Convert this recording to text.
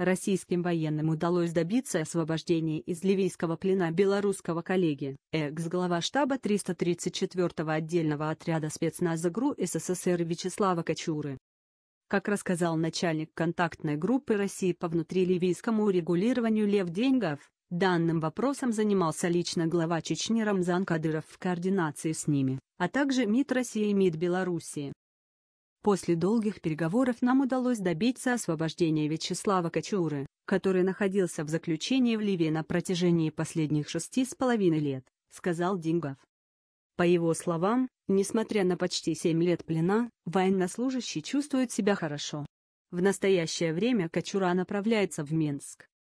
Российским военным удалось добиться освобождения из ливийского плена белорусского коллеги. Экс-глава штаба 334-го отдельного отряда спецназа ГРУ СССР Вячеслава Кочуры. Как рассказал начальник контактной группы России по внутриливийскому регулированию Лев Деньгов, Данным вопросом занимался лично глава Чечни Рамзан Кадыров в координации с ними, а также МИД России и МИД Белоруссии. После долгих переговоров нам удалось добиться освобождения Вячеслава Кочуры, который находился в заключении в Ливии на протяжении последних шести с половиной лет, сказал Дингов. По его словам, несмотря на почти семь лет плена, военнослужащий чувствует себя хорошо. В настоящее время Кочура направляется в Минск,